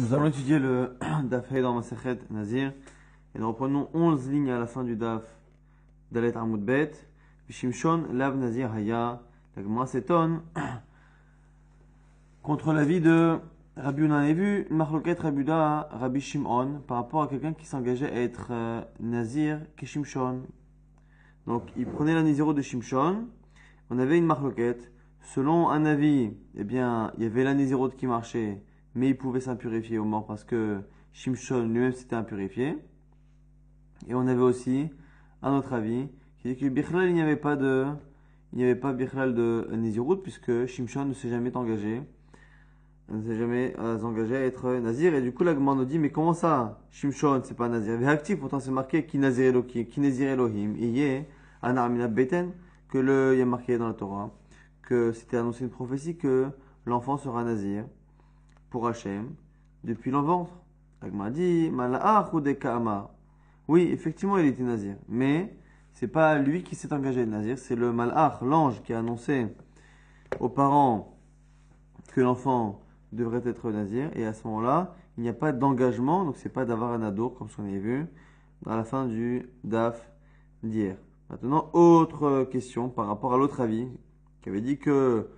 Nous allons étudier le Daf dans Masechet Nazir et nous reprenons 11 lignes à la fin du Daf Dalet Armoud Bet. Shimshon Lav Nazir Haya. La s'étonne contre l'avis de Rabbi on Marloket Rabuda Rabbi Shimon par rapport à quelqu'un qui s'engageait à être euh, Nazir Keshimshon. Donc il prenait la zéro de Shimshon. On avait une Marloket. Selon un avis, eh bien, il y avait la Nazirot qui marchait mais il pouvait s'impurifier au morts parce que Shimshon lui-même s'était impurifié. Et on avait aussi un autre avis qui dit que Bichlal, il n'y avait pas de, il n'y avait pas Bichlal de Nizirut puisque Shimshon ne s'est jamais engagé, ne s'est jamais euh, engagé à être Nazir. Et du coup, la nous dit, mais comment ça? Shimshon, c'est pas Nazir. actif pourtant c'est marqué qui Nazir Elohim, qui Nazir Elohim, Beten, que le, il y a marqué dans la Torah, que c'était annoncé une prophétie que l'enfant sera Nazir pour Hachem depuis l'enventre. Agma dit ou Oui, effectivement, il était nazir. Mais c'est pas lui qui s'est engagé de nazir, c'est le malach, l'ange, qui a annoncé aux parents que l'enfant devrait être nazir. Et à ce moment-là, il n'y a pas d'engagement, donc c'est pas d'avoir un ado comme ce qu'on a vu dans la fin du DAF d'hier. Maintenant, autre question par rapport à l'autre avis, qui avait dit que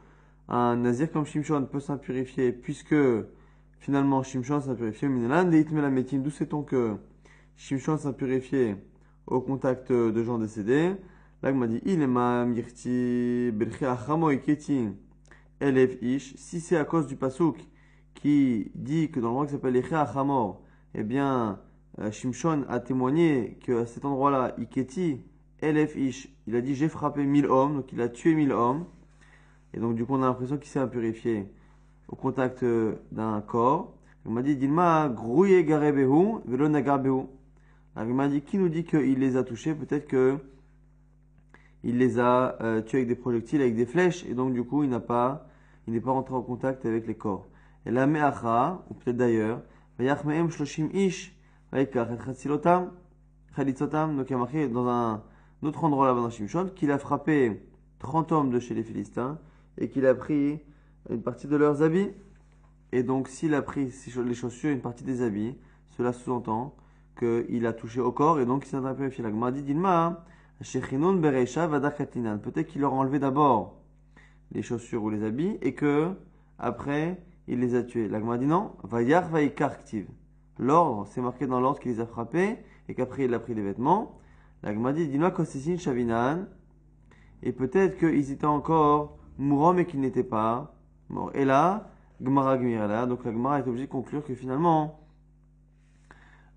un nazir comme Shimshon peut s'impurifier puisque finalement Shimshon s'impurifiait au Minelan de la médecine. D'où sait-on que Shimshon s'impurifie au contact de gens décédés m'a dit Il est mirti Si c'est à cause du pasouk qui dit que dans roi qui s'appelle Echea Hamor, eh bien euh, Shimshon a témoigné qu'à cet endroit-là, Iketi il a dit J'ai frappé mille hommes, donc il a tué mille hommes. Et donc, du coup, on a l'impression qu'il s'est impurifié au contact euh, d'un corps. Il m'a dit, Dilma grouille garebehu, velo Il m'a dit, qui nous dit qu'il les a touchés Peut-être que il les a euh, tués avec des projectiles, avec des flèches, et donc du coup, il n'a pas, il n'est pas rentré en contact avec les corps. Et la me'acha, ou peut-être d'ailleurs, shloshim ish, donc il y a marqué dans un, autre endroit là-bas dans Shimshon, qu'il a frappé 30 hommes de chez les Philistins, et qu'il a pris une partie de leurs habits. Et donc, s'il a pris les chaussures, une partie des habits, cela sous-entend qu'il a touché au corps et donc il s'est impurifié. La Gmadi dit Peut-être qu'il leur a enlevé d'abord les chaussures ou les habits et que, après, il les a tués. La Gmadi dit non, Vayar ktiv. L'ordre, c'est marqué dans l'ordre qu'il les a frappés et qu'après il a pris les vêtements. La Gmadi dit Dilma Shavinan. Et peut-être qu'ils étaient encore mourant mais qu'il n'était pas mort. Et là, Gmara là, donc la est obligée de conclure que finalement,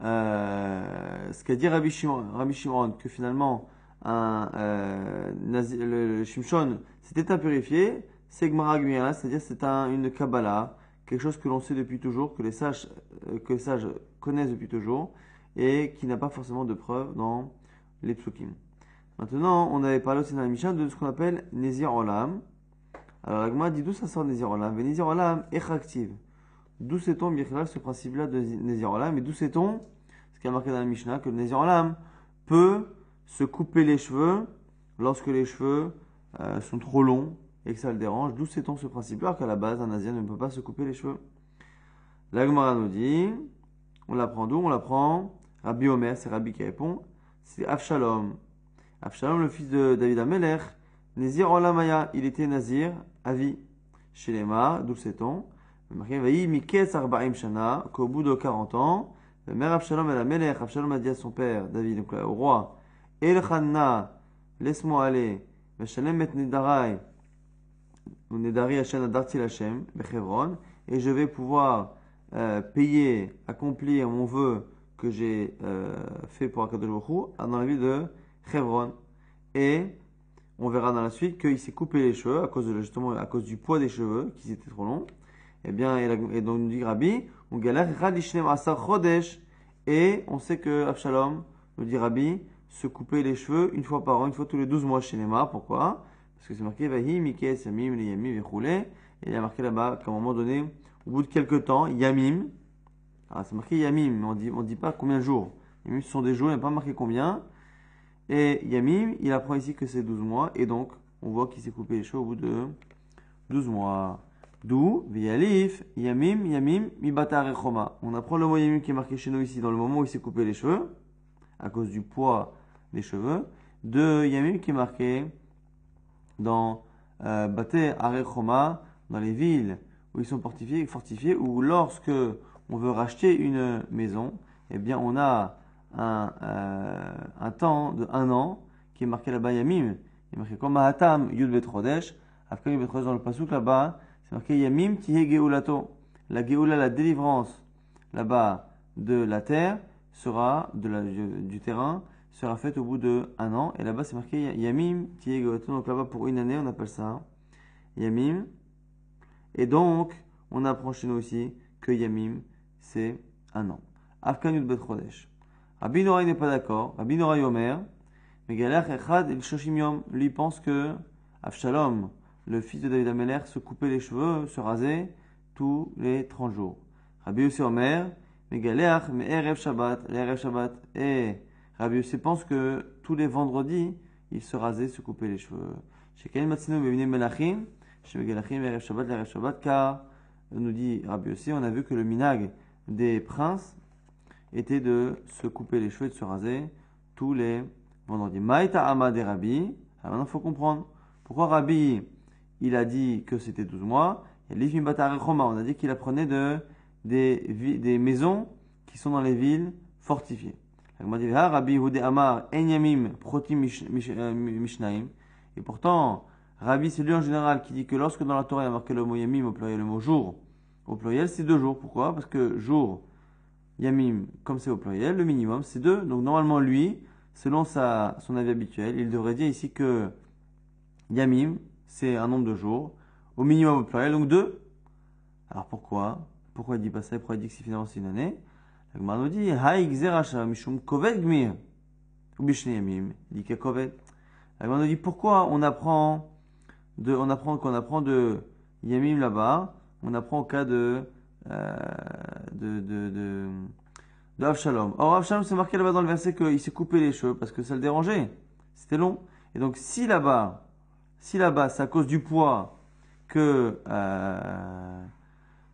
euh, ce qu'a dit Rabbi Shimon, que finalement, un, euh, le, Shimshon s'était impurifié, c'est Gmara c'est-à-dire c'est une Kabbalah, quelque chose que l'on sait depuis toujours, que les sages, euh, que les sages connaissent depuis toujours, et qui n'a pas forcément de preuves dans les psukim. Maintenant, on avait parlé aussi dans la Mishnah de ce qu'on appelle Nézir Olam, alors l'agma dit d'où ça sort Nézirolam Nézirolam active. D'où sait-on Bichlal ce principe-là de Nézirolam Et d'où sait-on Ce qui a marqué dans la Mishnah que Nézirolam peut se couper les cheveux lorsque les cheveux euh, sont trop longs et que ça le dérange. D'où sait-on ce principe-là alors qu'à la base un Asien ne peut pas se couper les cheveux L'agma nous dit, on l'apprend d'où On l'apprend Rabbi Omer, c'est Rabbi qui répond, c'est Avshalom. Avshalom, le fils de David Amelech, Nazir Olamaya, il était Nazir à vie. Chez les d'où sait-on Shana, qu'au bout de 40 ans, le maire Abshalom et la Melech, Abshalom a dit à son père, David, donc euh, au roi, El Khanna, laisse-moi aller, et Nedarai, Nedari Hashem Hashem, et je vais pouvoir euh, payer, accomplir mon vœu que j'ai euh, fait pour Akadosh Bokhu dans la ville de Chevron, Et on verra dans la suite qu'il s'est coupé les cheveux à cause de, justement à cause du poids des cheveux qui étaient trop longs. Eh et bien, et, donc nous dit Rabbi, on galère radi ça chodesh. Et on sait que Absalom nous dit Rabbi, se couper les cheveux une fois par an, une fois tous les 12 mois chez Nema. Pourquoi Parce que c'est marqué Vahim, Mike, les Yamim, Et il y a marqué là-bas qu'à un moment donné, au bout de quelques temps, Yamim. Alors ah, c'est marqué Yamim, mais on dit, on dit pas combien de jours. Yamim, ce sont des jours, il n'y a pas marqué combien. Et Yamim, il apprend ici que c'est 12 mois, et donc on voit qu'il s'est coupé les cheveux au bout de 12 mois. D'où, Vialif, Yamim, Yamim, Mibatar et Choma. On apprend le mot Yamim qui est marqué chez nous ici dans le moment où il s'est coupé les cheveux, à cause du poids des cheveux, de Yamim qui est marqué dans euh, Baté, Arechoma, dans les villes où ils sont fortifiés, fortifiés, où lorsque on veut racheter une maison, eh bien on a un, euh, un temps de un an qui est marqué là-bas Yamim. Il est marqué comme Mahatam Yud Bet Afkan Après Yud dans le Pasuk là-bas, c'est marqué Yamim Tihe Geulato. La Geoula, la délivrance là-bas de la terre sera, de la, du terrain, sera faite au bout de un an. Et là-bas c'est marqué Yamim Tihe Geulato. Donc là-bas pour une année on appelle ça Yamim. Et donc on apprend chez nous aussi que Yamim c'est un an. Afkan Yud Bet Rabbi n'est pas d'accord. Rabbi Omer. Yomer, Megalach Echad el Shoshim Yom, lui pense que Avshalom, le fils de David Ameler, se coupait les cheveux, se rasait tous les 30 jours. Rabbi Yossi Omer, mais Me'erev Shabbat, Erev Shabbat, et Rabbi Yossi pense que tous les vendredis, il se rasait, se coupait les cheveux. Chez Kain Matsino, Bevine Melachim, chez Megalachim, Erev Shabbat, Erev Shabbat, car, nous dit Rabbi Yossi, on a vu que le minag des princes, était de se couper les cheveux et de se raser tous les vendredis. Maïta Amad et Alors maintenant, il faut comprendre. Pourquoi Rabbi, il a dit que c'était 12 mois Et On a dit qu'il apprenait de, des, des maisons qui sont dans les villes fortifiées. Et pourtant, Rabbi, c'est lui en général qui dit que lorsque dans la Torah il a marqué le mot Yamim au pluriel, le mot jour, au pluriel, c'est deux jours. Pourquoi Parce que jour, Yamim, comme c'est au pluriel, le minimum, c'est deux. Donc normalement, lui, selon sa, son avis habituel, il devrait dire ici que Yamim, c'est un nombre de jours, au minimum au pluriel, donc deux. Alors pourquoi Pourquoi il dit pas ça Pourquoi il dit que c'est finalement c'est une année La Gemara nous dit Mishum Yamim. dit pourquoi on apprend, de, on apprend qu'on apprend de Yamim là-bas, on apprend au cas de euh, de, de, de, Or, Avshalom, c'est marqué là-bas dans le verset qu'il s'est coupé les cheveux parce que ça le dérangeait. C'était long. Et donc, si là-bas, si là-bas, c'est à cause du poids que, euh,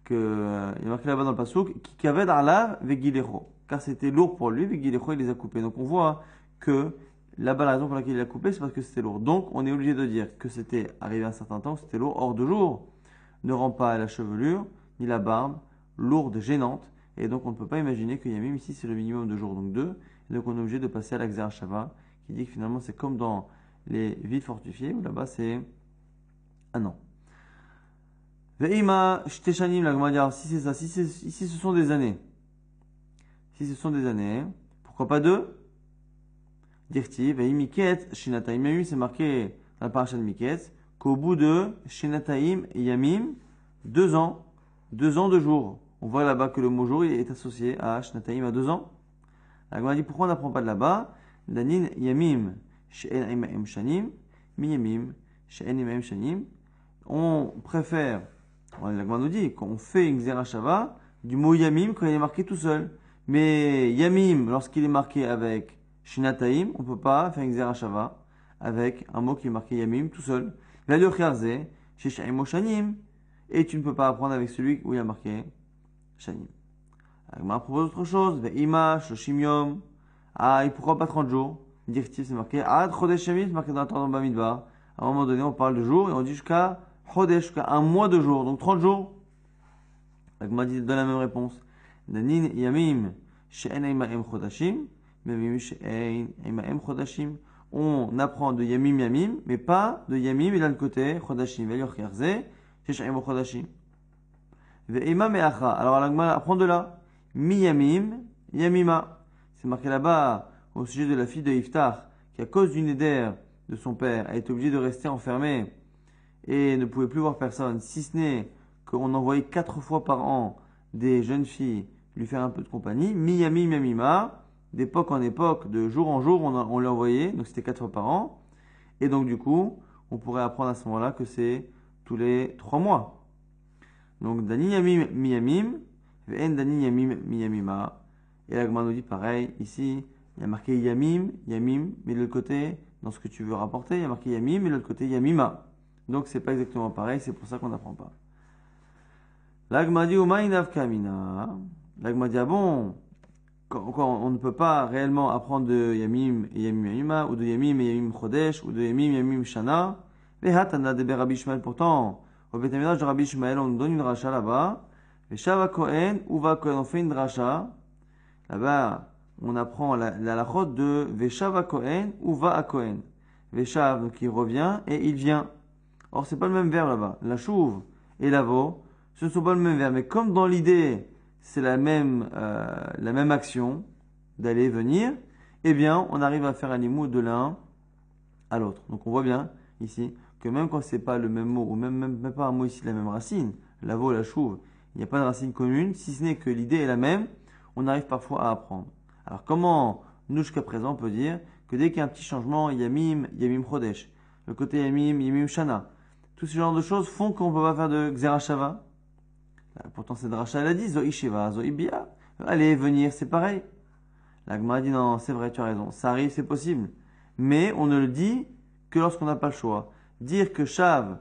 que euh, il est marqué là-bas dans le passage qui dans Car c'était lourd pour lui, Vegilecho, il les a coupés. Donc, on voit que là-bas, la raison pour laquelle il a coupé, c'est parce que c'était lourd. Donc, on est obligé de dire que c'était arrivé à un certain temps, c'était lourd, hors de jour, ne rend pas la chevelure, ni la barbe, lourde, gênante, et donc on ne peut pas imaginer que Yamim ici c'est le minimum de jours, donc deux, et donc on est obligé de passer à l'Axerachava, qui dit que finalement c'est comme dans les villes fortifiées, où là-bas c'est un an. Ve'ima shteshanim la si c'est ça, si, ici ce sont des années, si ce sont des années, pourquoi pas deux Dirti, shinataim, yamim, c'est marqué dans la parasha de Miket, qu'au bout de shinataim, yamim, deux ans, deux ans, de jours. On voit là-bas que le mot jour est associé à Shnataim, à deux ans. La dit pourquoi on n'apprend pas de là-bas Danin Yamim, On préfère, la nous dit, qu'on fait une Xerashava du mot Yamim quand il est marqué tout seul. Mais Yamim, lorsqu'il est marqué avec Shinataim, on ne peut pas faire une Xerashava avec un mot qui est marqué Yamim tout seul. Valiochiarze, She'en Shanim et tu ne peux pas apprendre avec celui où il a marqué Shanim. Agma propose autre chose, ima, Shoshim Ah, et pourquoi pas 30 jours Directif, c'est marqué Ah, Chodesh c'est marqué dans la Torah Bamidbar. À un moment donné, on parle de jours et on dit jusqu'à Chodesh, jusqu'à un mois de jours, donc 30 jours. Agma dit, donne la même réponse. Yamim, on apprend de Yamim Yamim, mais pas de Yamim, il a le côté, Chodashim, le Kerze, alors, la apprend de là. Miyamim, Yamima. C'est marqué là-bas au sujet de la fille de Iftar, qui à cause du néder de son père a été obligée de rester enfermée et ne pouvait plus voir personne, si ce n'est qu'on envoyait quatre fois par an des jeunes filles lui faire un peu de compagnie. Miami, Yamima. d'époque en époque, de jour en jour, on, on l'envoyait, donc c'était quatre fois par an. Et donc du coup, on pourrait apprendre à ce moment-là que c'est tous les trois mois. Donc, Dani Yamim Miyamim, et Dani Yamim Miyamima. Et la nous dit pareil, ici, il y a marqué Yamim, Yamim, mais de l'autre côté, dans ce que tu veux rapporter, il y a marqué Yamim, mais de l'autre côté, Yamima. Donc, c'est pas exactement pareil, c'est pour ça qu'on n'apprend pas. L'agma dit kamina. L'agma dit, ah bon, quand, on ne peut pas réellement apprendre de Yamim et Yamim Yamima, ou de Yamim et Yamim Chodesh, ou de Yamim Yamim Shana, pourtant, au bétaminage de Rabbi Ishmael, on nous donne une racha là-bas. Les Shava Kohen, Uva Kohen, on fait une racha. Là-bas, on apprend la, la lachot de Veshava Kohen, Uva Kohen. Veshav, qui revient et il vient. Or, c'est pas le même verre là-bas. La chouve et la veau, ce ne sont pas le même ver Mais comme dans l'idée, c'est la même, euh, la même action d'aller et venir, eh bien, on arrive à faire un limoud de l'un à l'autre. Donc, on voit bien ici que même quand c'est pas le même mot, ou même, même, même pas un mot ici de la même racine, la veau, la chouve, il n'y a pas de racine commune, si ce n'est que l'idée est la même, on arrive parfois à apprendre. Alors comment, nous jusqu'à présent, on peut dire que dès qu'il y a un petit changement, yamim, yamim chodesh, le côté yamim, yamim shana, tout ce genre de choses font qu'on ne peut pas faire de xerashava. Pourtant, c'est drasha elle a dit, zoisheva, zoibia, allez, venir, c'est pareil. L'agma dit, non c'est vrai, tu as raison, ça arrive, c'est possible. Mais on ne le dit que lorsqu'on n'a pas le choix dire que Shav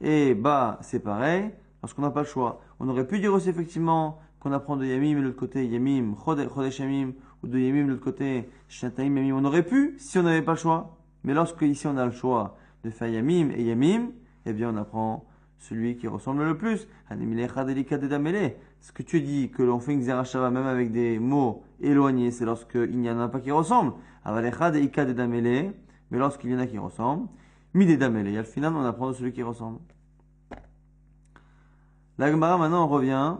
et bah c'est pareil, parce qu'on n'a pas le choix. On aurait pu dire aussi effectivement qu'on apprend de Yamim et de l'autre côté Yamim, Chodesh Yamim, ou de Yamim de l'autre côté Shataim Yamim. On aurait pu si on n'avait pas le choix. Mais lorsque ici on a le choix de faire Yamim et Yamim, eh bien on apprend celui qui ressemble le plus. Ce que tu dis, que l'on fait une Xerashava même avec des mots éloignés, c'est lorsqu'il n'y en a pas qui ressemblent. Mais lorsqu'il y en a qui ressemblent, y Et le final, on apprend de celui qui ressemble. La Gemara maintenant on revient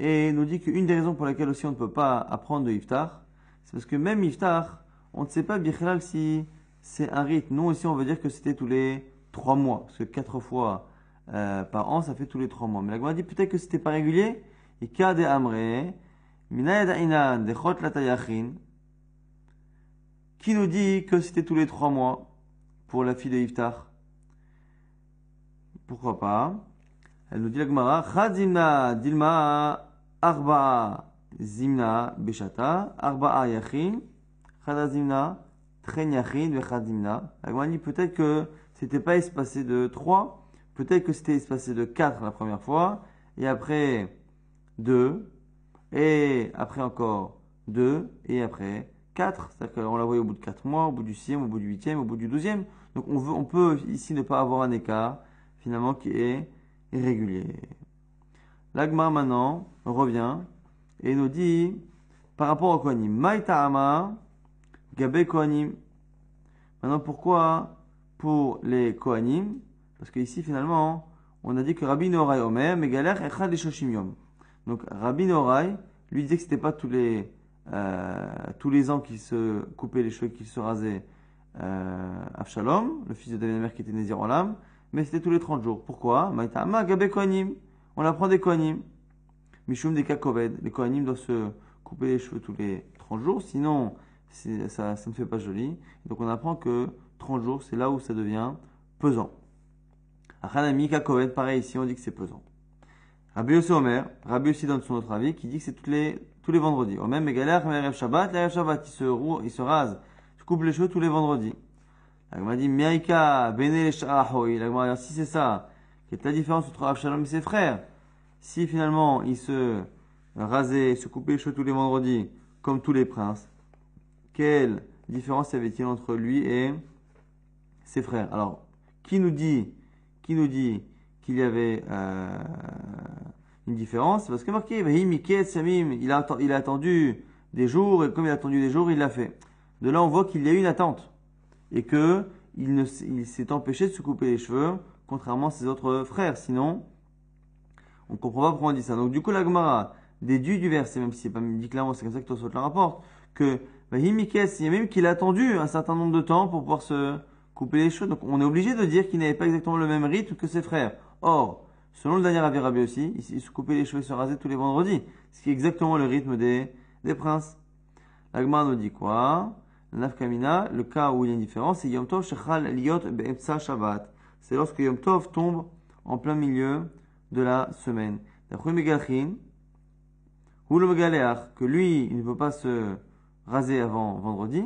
et nous dit qu'une des raisons pour laquelle aussi on ne peut pas apprendre de Iftar, c'est parce que même Iftar, on ne sait pas Bichlal si c'est un rite. Nous aussi on veut dire que c'était tous les trois mois, parce que quatre fois euh, par an ça fait tous les trois mois. Mais la Gemara dit peut-être que c'était pas régulier. de Amre, de Qui nous dit que c'était tous les trois mois pour la fille de Iftar Pourquoi pas Elle nous dit la Gemara Dilma Arba Zimna Beshata Arba Trenyachin Vechazimna. La Gemara dit peut-être que c'était pas espacé de 3, peut-être que c'était espacé de 4 la première fois, et après 2, et après encore 2, et après 4. C'est-à-dire qu'on la voyait au bout de 4 mois, au bout du 6e, au bout du 8e, au bout du 12e. Donc on, peut ici ne pas avoir un écart finalement qui est irrégulier. L'agma, maintenant revient et nous dit par rapport au Kohanim, Maïta'ama, Gabé Kohanim. Maintenant pourquoi pour les Kohanim Parce qu'ici finalement on a dit que Rabbi Norai Omer, Megaler Echad Shoshim Donc Rabbi Norai lui disait que c'était pas tous les, euh, tous les ans qu'il se coupait les cheveux, qu'il se rasait euh, Avshalom, le fils de David Amer qui était Nézir l'âme, mais c'était tous les 30 jours. Pourquoi On apprend des Kohanim. Mishum des Kakoved. Les Kohanim doivent se couper les cheveux tous les 30 jours, sinon ça, ne fait pas joli. Donc on apprend que 30 jours, c'est là où ça devient pesant. Achanami Kakoved, pareil ici, on dit que c'est pesant. Rabbi Yossi Omer, Rabbi Yossi donne son autre avis, qui dit que c'est tous les, tous les vendredis. Omer Megaler, Merev Shabbat, Shabbat, se, il se rase coupe les cheveux tous les vendredis. dit, si c'est ça, quelle est la différence entre Avshalom et ses frères Si finalement il se rasait, se coupait les cheveux tous les vendredis, comme tous les princes, quelle différence avait-il entre lui et ses frères Alors, qui nous dit, qui nous dit qu'il y avait euh, une différence Parce que marqué, il a attendu des jours, et comme il a attendu des jours, il l'a fait. De là, on voit qu'il y a eu une attente et que il, s'est empêché de se couper les cheveux, contrairement à ses autres frères. Sinon, on ne comprend pas pourquoi on dit ça. Donc, du coup, la Gemara déduit du verset, même si c'est pas dit clairement, c'est comme ça que Tosot la rapporte, que Vahimikes, il y a même qu'il a attendu un certain nombre de temps pour pouvoir se couper les cheveux. Donc, on est obligé de dire qu'il n'avait pas exactement le même rythme que ses frères. Or, selon le dernier rabbi aussi, il se coupait les cheveux et se rasait tous les vendredis, ce qui est exactement le rythme des, des princes. La nous dit quoi le cas où il y a une différence, c'est Yom Shechal Liot Shabbat. C'est lorsque Yom Tov tombe en plein milieu de la semaine. D'après Megalchin, ou le que lui, il ne peut pas se raser avant vendredi,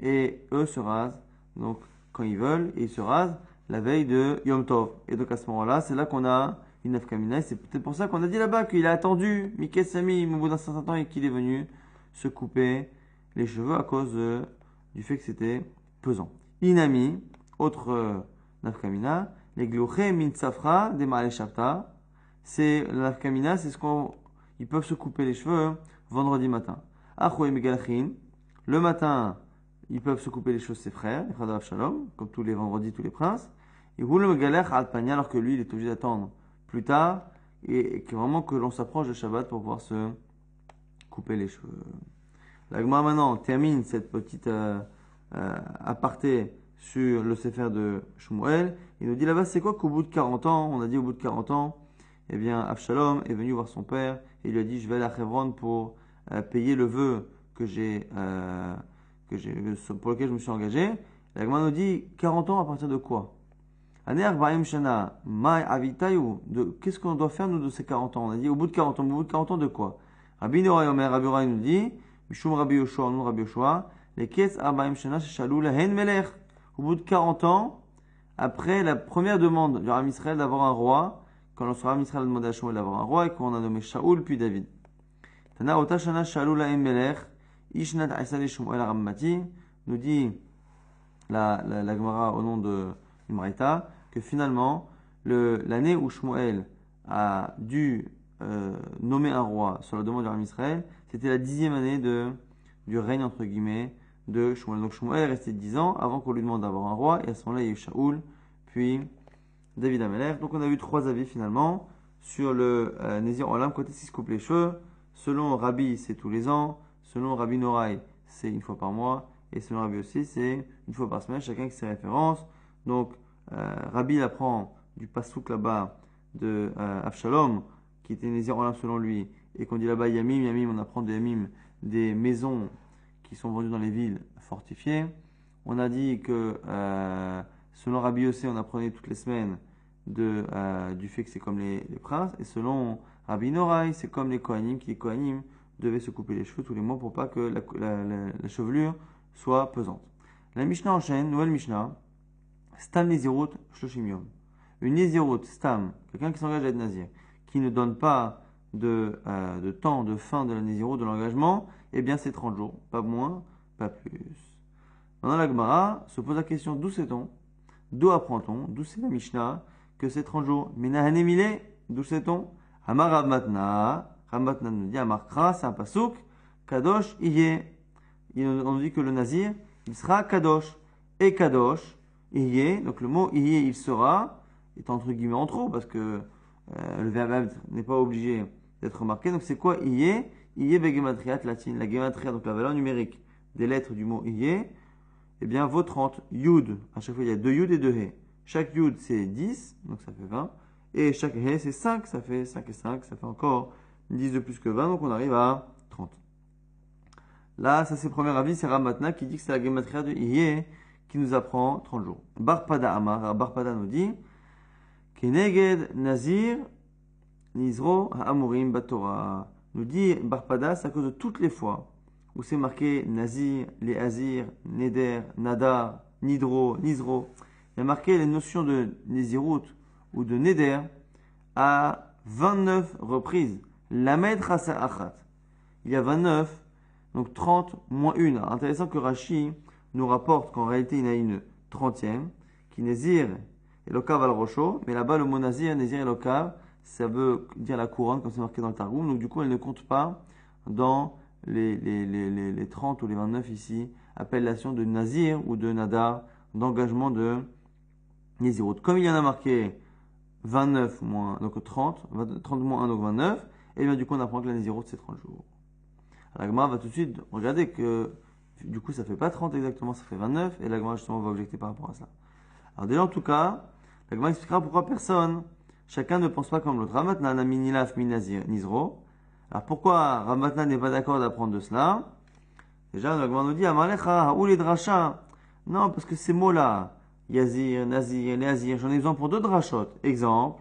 et eux se rasent, donc quand ils veulent, et ils se rasent la veille de Yom Tov. Et donc à ce moment-là, c'est là, qu'on a une Nafkamina, et c'est peut-être pour ça qu'on a dit là-bas qu'il a attendu Mikesami, au bout d'un certain temps, et qu'il est venu se couper les cheveux à cause euh, du fait que c'était pesant. Inami, autre euh, nafkamina, les gloché min safra des shabta. C'est la nafkamina, c'est ce qu'on. Ils peuvent se couper les cheveux hein, vendredi matin. et megalchin, le matin, ils peuvent se couper les cheveux ses frères, les frères de Shalom, comme tous les vendredis, tous les princes. Et roule megalach alpania, alors que lui, il est obligé d'attendre plus tard et que vraiment que l'on s'approche de Shabbat pour pouvoir se couper les cheveux. L'agma maintenant termine cette petite euh, euh, aparté sur le Sefer de Shmuel. Il nous dit là-bas, c'est quoi qu'au bout de 40 ans, on a dit au bout de 40 ans, eh bien, Avshalom est venu voir son père et il lui a dit, je vais à la Hebron pour euh, payer le vœu que j'ai, que pour lequel je me suis engagé. L'agma nous dit, 40 ans à partir de quoi Qu'est-ce qu'on doit faire nous de ces 40 ans On a dit au bout de 40 ans, au bout de 40 ans de quoi Rabbi Norayomer, Rabbi nous dit Mishum Rabbi Yoshua, non Rabbi Yoshua, les Kies Arbaim Shana Shalou la Hen Melech. Au bout de 40 ans, après la première demande du Ram Israël d'avoir un roi, quand le Ram Israël a demandé à Shmuel d'avoir un roi et qu'on a nommé Shaoul puis David. Tana Otashana Shalou la Hen Melech, Ishnat Aïsale Shmuel Arammati, nous dit la, la, la Gemara au nom de Imraita, que finalement, le l'année où Shmuel a dû euh, nommé un roi sur la demande de Israël, c'était la dixième année du règne, entre guillemets, de Shmuel. Donc Shmuel est resté dix ans avant qu'on lui demande d'avoir un roi, et à ce moment-là, il y a eu Shaoul, puis David Amalek. Donc on a eu trois avis finalement sur le euh, Nézir Olam, quand est-ce qu'il se coupe les cheveux. Selon Rabbi, c'est tous les ans. Selon Rabbi Noraï, c'est une fois par mois. Et selon Rabbi aussi, c'est une fois par semaine, chacun avec ses référence. Donc, euh, Rabbi apprend du pasouk là-bas de euh, qui était Nézir selon lui, et qu'on dit là-bas Yamim, Yamim, on apprend de Yamim des maisons qui sont vendues dans les villes fortifiées. On a dit que euh, selon Rabbi Yossé, on apprenait toutes les semaines de, euh, du fait que c'est comme les, princes, et selon Rabbi Noraï, c'est comme les Kohanim, qui les Kohanim devaient se couper les cheveux tous les mois pour pas que la, chevelure soit pesante. La Mishnah enchaîne, nouvelle Mishnah, Stam Nezirut Shloshim Yom. Une Nezirut, Stam, quelqu'un qui s'engage à être Nazir qui ne donne pas de, euh, de temps de fin de l'année zéro de l'engagement, eh bien c'est 30 jours, pas moins, pas plus. Maintenant, la Gemara se pose la question d'où sait-on D'où apprend-on D'où c'est la Mishnah que c'est 30 jours Minahane Mile D'où sait-on Amar nous dit hamarra c'est un pasouk. Kadosh, Iye. On nous dit que le nazir, il sera Kadosh. Et Kadosh, est Donc le mot est il sera, est entre guillemets en trop parce que euh, le verbe n'est pas obligé d'être marqué. Donc c'est quoi IE la begematria latine, la gematria, donc la valeur numérique des lettres du mot IE, et eh bien vaut 30. Yud, à chaque fois il y a deux Yud et deux He. Chaque Yud c'est 10, donc ça fait 20. Et chaque He c'est 5, ça fait 5 et 5, ça fait encore 10 de plus que 20, donc on arrive à 30. Là, ça c'est le premier avis, c'est Ramatna qui dit que c'est la gematria de IE qui nous apprend 30 jours. Barpada Amar, Barpada nous dit... Keneged Nazir Nizro Ha'amurim Batora. Nous dit Barpadas à cause de toutes les fois où c'est marqué Nazir, les Azir, Neder, Nada, Nidro, Nizro. Il a marqué les notions de Nizirut ou de Neder à 29 reprises. Lamed Achat. Il y a 29, donc 30 moins 1. Intéressant que Rashi nous rapporte qu'en réalité il y en a une 30e, qui va al Rocho, mais là-bas le mot Nazir, Nazir Elokav, ça veut dire la couronne, comme c'est marqué dans le Targum, donc du coup elle ne compte pas dans les, les, les, les 30 ou les 29 ici, appellation de Nazir ou de Nadar, d'engagement de Nézirut. Comme il y en a marqué 29 moins, donc 30, 30 moins 1, donc 29, et eh bien du coup on apprend que la Nézirut c'est 30 jours. L'agma va tout de suite regarder que du coup ça fait pas 30 exactement, ça fait 29, et l'agma justement va objecter par rapport à ça. Alors déjà en tout cas, L'agma expliquera pourquoi personne. Chacun ne pense pas comme l'autre. Ramatna, ni Nizro. Alors pourquoi Ramatna n'est pas d'accord d'apprendre de cela Déjà, l'agma nous dit Amalecha, ou les drachas. Non, parce que ces mots-là, Yazir, Nazir, nazir, j'en ai besoin pour deux drachotes. Exemple,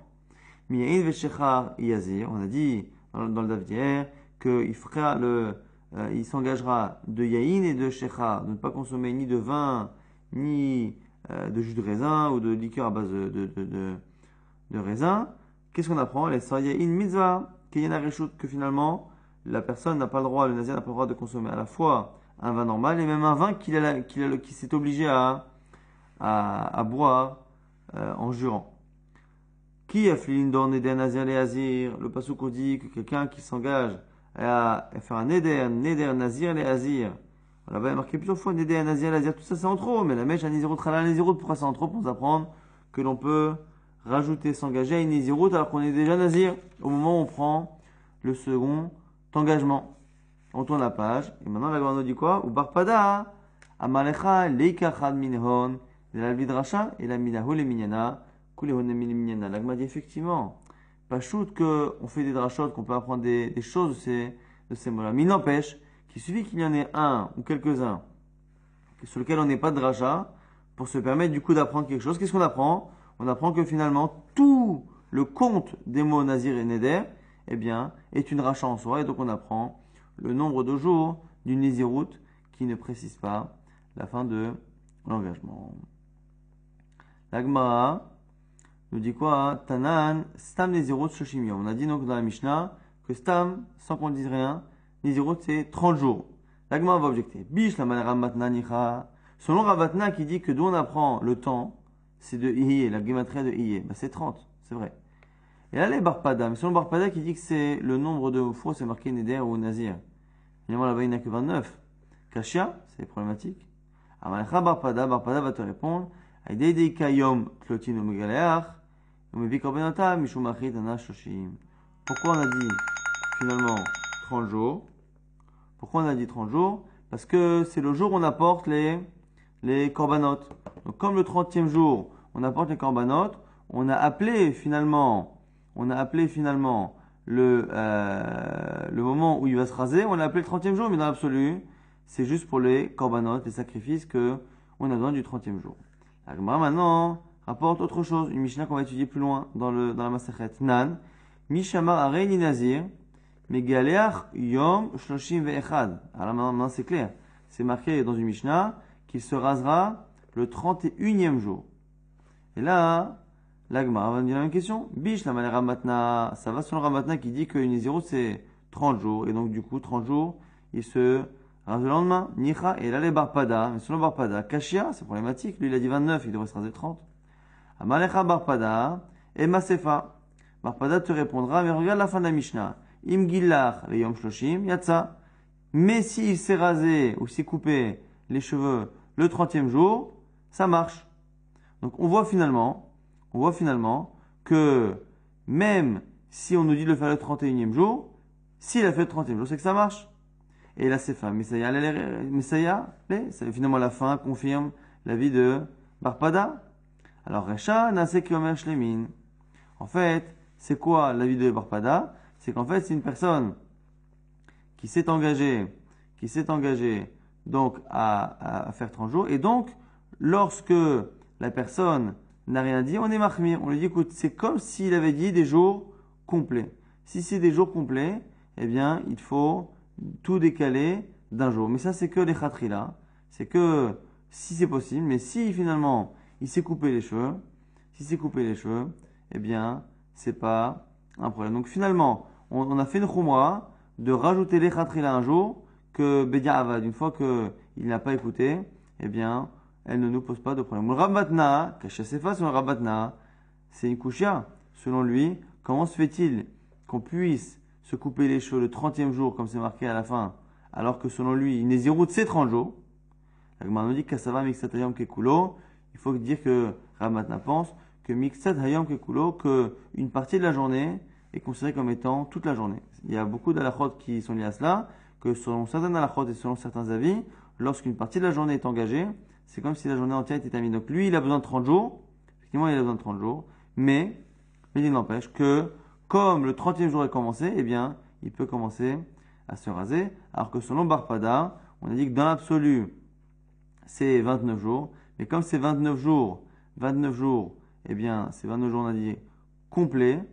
miyain Veshecha, Yazir. On a dit dans le Davidière qu'il fera le, euh, il s'engagera de Yaïn et de Shecha, de ne pas consommer ni de vin, ni euh, de jus de raisin ou de liqueur à base de, de, de, raisin, qu'est-ce qu'on apprend Les in mitzvah, que finalement, la personne n'a pas le droit, le nazi n'a pas le droit de consommer à la fois un vin normal et même un vin qu'il s'est obligé à, à, boire euh, en jurant. Qui a nazir Le passouk dit que quelqu'un qui s'engage à faire un neder, neder nazir les azir, on avait marqué plusieurs fois nazi un Lazir, tout ça c'est en trop, mais la mèche, Anizirut, Khala, Anizirut, pourquoi c'est en trop Pour apprendre que l'on peut rajouter, s'engager à une Nizirut alors qu'on est déjà Nazir, au moment où on prend le second engagement. On tourne la page, et maintenant la grande a dit quoi Ou Barpada, Amalecha, Leikachad, Minhon, la et la Minahu, les Minyana, Minyana. L'agma dit effectivement, pas shoot qu'on fait des drachotes, qu'on peut apprendre des, choses de ces, de ces mots-là. Mais il n'empêche, il suffit qu'il y en ait un ou quelques-uns sur lequel on n'est pas de rachat pour se permettre du coup d'apprendre quelque chose. Qu'est-ce qu'on apprend On apprend que finalement tout le compte des mots Nazir et Neder eh bien, est une rachat en soi et donc on apprend le nombre de jours d'une nizirut qui ne précise pas la fin de l'engagement. L'Agma nous dit quoi Tanan, Stam On a dit donc dans la Mishnah que Stam, sans qu'on dise rien, Nizirut, c'est 30 jours. L'agma va objecter. Bish la Selon Ravatna qui dit que d'où on apprend le temps, c'est de Iye, la gématria de Iye. Bah, c'est 30, c'est vrai. Et là, les Barpada, mais selon Barpada qui dit que c'est le nombre de fois, c'est marqué Neder ou Nazir. finalement là-bas, il que 29. Kashia, c'est problématique. Amalcha Barpada, Barpada va te répondre. kayom Pourquoi on a dit, finalement, 30 jours pourquoi on a dit 30 jours Parce que c'est le jour où on apporte les, les corbanotes. Donc comme le 30e jour, on apporte les corbanotes, on a appelé finalement, on a appelé finalement le, euh, le moment où il va se raser, on a appelé le 30e jour, mais dans l'absolu, c'est juste pour les corbanotes, les sacrifices que on a besoin du 30e jour. Alors maintenant rapporte autre chose, une Mishnah qu'on va étudier plus loin dans, le, dans la Masachet. Nan, Mishamar Arei Nazir, mais Galéach Yom Shloshim Ve'echad. Alors maintenant, c'est clair. C'est marqué dans une Mishnah qu'il se rasera le 31e jour. Et là, l'Agmar va nous dire la même question. Bish, la manière ça va selon Ramatna qui dit que zéro c'est 30 jours. Et donc, du coup, 30 jours, il se rase le lendemain. Nicha, et là, les Barpada, mais selon Barpada, Kashia, c'est problématique. Lui, il a dit 29, il devrait se raser 30. Amalecha Barpada, et Masefa. Barpada te répondra, mais regarde la fin de la Mishnah. Im le Yom Shloshim, Yatsa. Mais s'il s'est rasé ou s'est coupé les cheveux le 30e jour, ça marche. Donc on voit finalement, on voit finalement que même si on nous dit de le faire le 31e jour, s'il a fait le 30e jour, c'est que ça marche. Et là, c'est fin. y c'est finalement la fin, confirme la vie de Barpada. Alors, Recha, En fait, c'est quoi la vie de Barpada c'est qu'en fait, c'est une personne qui s'est engagée, qui s'est engagée donc à, faire 30 jours, et donc lorsque la personne n'a rien dit, on est marmir, on lui dit écoute, c'est comme s'il avait dit des jours complets. Si c'est des jours complets, eh bien, il faut tout décaler d'un jour. Mais ça, c'est que les là. c'est que si c'est possible, mais si finalement il s'est coupé les cheveux, si s'est coupé les cheveux, eh bien, c'est pas un problème. Donc finalement, on, a fait une Khumra de rajouter les Khatrila un jour que Bedia Avad. Une fois qu'il n'a pas écouté, eh bien, elle ne nous pose pas de problème. Le Rabatna, le c'est une Kushia. Selon lui, comment se fait-il qu'on puisse se couper les cheveux le 30e jour, comme c'est marqué à la fin, alors que selon lui, il n'est zéro de ses 30 jours La nous dit Il faut dire que Rabatna pense que Mixat Hayam que qu'une partie de la journée, est considéré comme étant toute la journée. Il y a beaucoup d'alakhot qui sont liés à cela, que selon certaines alachotes et selon certains avis, lorsqu'une partie de la journée est engagée, c'est comme si la journée entière était terminée. Donc lui, il a besoin de 30 jours, effectivement, il a besoin de 30 jours, mais, mais il n'empêche que, comme le 30e jour est commencé, eh bien, il peut commencer à se raser, alors que selon Barpada, on a dit que dans l'absolu, c'est 29 jours, mais comme c'est 29 jours, 29 jours, eh bien, c'est 29 jours, on a dit, complets,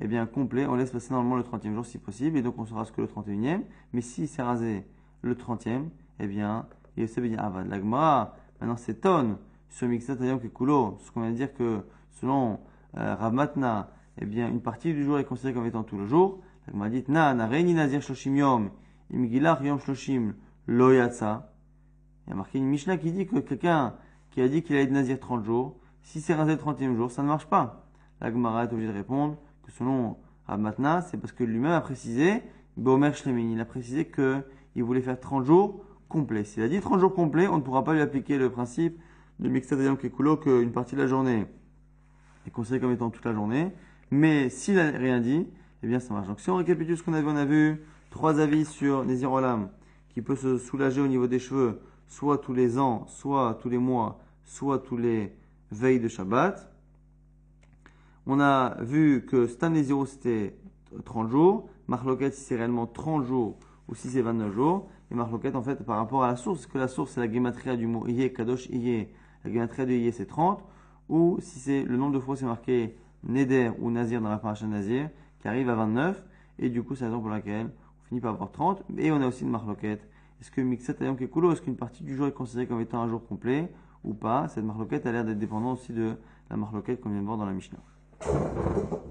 eh bien, complet, on laisse passer normalement le 30e jour si possible, et donc on se rase que le 31e. Mais s'il s'est rasé le 30e, eh bien, il se bien la Gemara maintenant s'étonne sur Mixat que Kekulo, ce qu'on vient de dire que selon euh, Ramatna, Rav eh bien, une partie du jour est considérée comme étant tout le jour. La Gemara dit Na, na reini nazir shloshim yom, imgilach yom shloshim lo yatsa. Il y a marqué une Mishnah qui dit que quelqu'un qui a dit qu'il allait être nazir 30 jours, si c'est rasé le 30e jour, ça ne marche pas. La Gemara est obligé de répondre que selon Abmatna, c'est parce que lui-même a précisé, il a précisé qu'il voulait faire 30 jours complets. S'il a dit 30 jours complets, on ne pourra pas lui appliquer le principe de de Mixta Yom Kekulo une partie de la journée est considérée comme étant toute la journée. Mais s'il n'a rien dit, eh bien ça marche. Donc si on récapitule ce qu'on a vu, on a vu trois avis sur Nézirolam qui peut se soulager au niveau des cheveux, soit tous les ans, soit tous les mois, soit tous les veilles de Shabbat. On a vu que Stanley 0 c'était 30 jours, Marloquette si c'est réellement 30 jours ou si c'est 29 jours, et Marloquette en fait par rapport à la source, que la source c'est la guématria du mot Iye, Kadosh Iye, la guématria de Iye c'est 30, ou si c'est le nombre de fois c'est marqué Neder ou Nazir dans la paracha Nazir, qui arrive à 29, et du coup c'est la raison pour laquelle on finit par avoir 30, et on a aussi une Marloquette. Est-ce que Mixat Kekulo, est-ce qu'une partie du jour est considérée comme étant un jour complet ou pas Cette Marloquette a l'air d'être dépendante aussi de la Marloquette qu'on vient de voir dans la Mishnah. ハハハハ